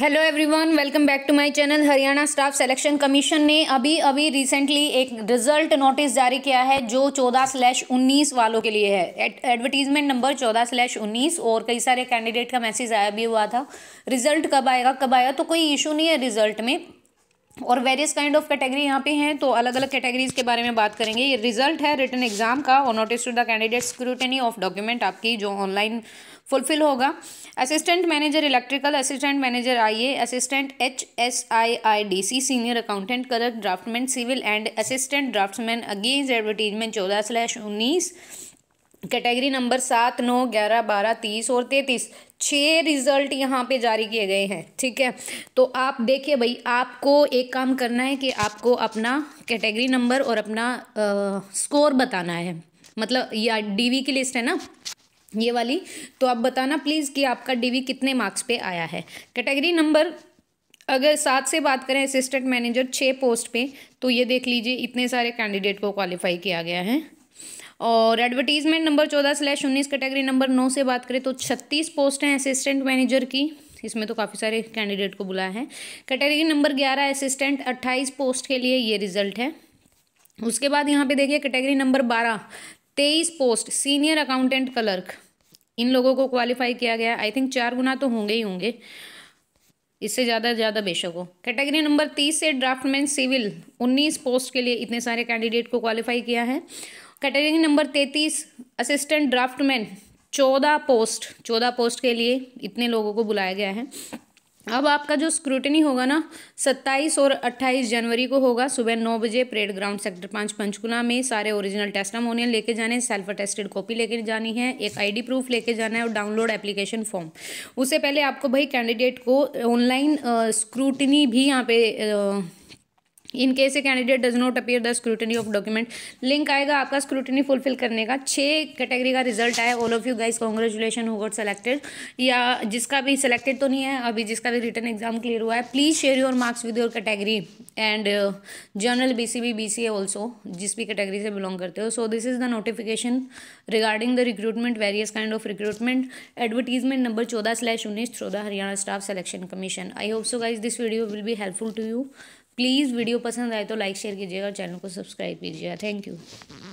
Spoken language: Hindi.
hello everyone welcome back to my channel Haryana staff selection commission ने अभी अभी रिसेंटली एक रिजल्ट नोटिस जारी किया है जो 14 स्लैश उन्नीस वालों के लिए है एडवर्टीजमेंट नंबर 14 स्लैश उन्नीस और कई सारे कैंडिडेट का मैसेज आया भी हुआ था रिजल्ट कब आएगा कब आएगा तो कोई इशू नहीं है रिजल्ट में और वेरियस काइंड ऑफ कैटेगरी यहाँ पे हैं तो अलग अलग कैटेगरीज के बारे में बात करेंगे ये रिजल्ट है रिटर्न एग्जाम का और notice to the candidate scrutiny of document आपकी जो ऑनलाइन फुलफिल होगा assistant manager electrical assistant manager IA assistant H S I I D C senior accountant clerk draftsman civil and assistant draftsman against advertisement चौदह स्लैश उन्नीस कैटेगरी नंबर सात नौ ग्यारह बारह तीस और तैंतीस छः रिज़ल्ट यहाँ पे जारी किए गए हैं ठीक है तो आप देखिए भाई आपको एक काम करना है कि आपको अपना कैटेगरी नंबर और अपना आ, स्कोर बताना है मतलब या डीवी की लिस्ट है ना ये वाली तो आप बताना प्लीज़ कि आपका डीवी कितने मार्क्स पे आया है कैटेगरी नंबर अगर सात से बात करें असिस्टेंट मैनेजर छः पोस्ट पे तो ये देख लीजिए इतने सारे कैंडिडेट को क्वालिफाई किया गया है और एडवर्टीजमेंट नंबर चौदह स्लैश उन्नीस कैटेगरी नंबर नौ से बात करें तो छत्तीस पोस्ट हैं असिस्टेंट मैनेजर की इसमें तो काफ़ी सारे कैंडिडेट को बुलाया है कैटेगरी नंबर ग्यारह असिस्टेंट अट्ठाईस पोस्ट के लिए ये रिजल्ट है उसके बाद यहाँ पे देखिए कैटेगरी नंबर बारह तेईस पोस्ट सीनियर अकाउंटेंट क्लर्क इन लोगों को क्वालिफाई किया गया आई थिंक चार गुना तो होंगे ही होंगे इससे ज़्यादा ज़्यादा बेशक हो कैटेगरी नंबर तीस से ड्राफ्टमैन सिविल उन्नीस पोस्ट के लिए इतने सारे कैंडिडेट को क्वालिफाई किया है कैटेगरी नंबर तैतीस असिस्टेंट ड्राफ्टमैन चौदह पोस्ट चौदह पोस्ट के लिए इतने लोगों को बुलाया गया है अब आपका जो स्क्रूटनी होगा ना सत्ताईस और अट्ठाईस जनवरी को होगा सुबह नौ बजे परेड ग्राउंड सेक्टर पाँच पंचकुला में सारे ओरिजिनल टेस्टामोनियल लेके जाने सेल्फ अटेस्टेड कॉपी लेके जानी है एक आईडी प्रूफ लेके जाना है और डाउनलोड एप्लीकेशन फॉर्म उससे पहले आपको भाई कैंडिडेट को ऑनलाइन स्क्रूटनी भी यहाँ पे in case a candidate does not appear the scrutiny of document link आएगा आपका स्क्रूटनी फुलफिल करने का छः कैटेगरी का रिजल्ट आया all of you guys congratulation who got selected या जिसका भी सिलेक्टेड तो नहीं है अभी जिसका भी रिटर्न एग्जाम क्लियर हुआ है please share your marks with your category and general B C B B C also जिस भी कैटेगरी से बिलोंग करते हो so this is the notification regarding the recruitment various kind of recruitment advertisement number चौदह स्लैश उन्नीस चौदह Haryana staff selection commission I hope so guys this video will भी helpful to you please video पसंद आए तो लाइक शेयर कीजिएगा और चैनल को सब्सक्राइब कीजिएगा थैंक यू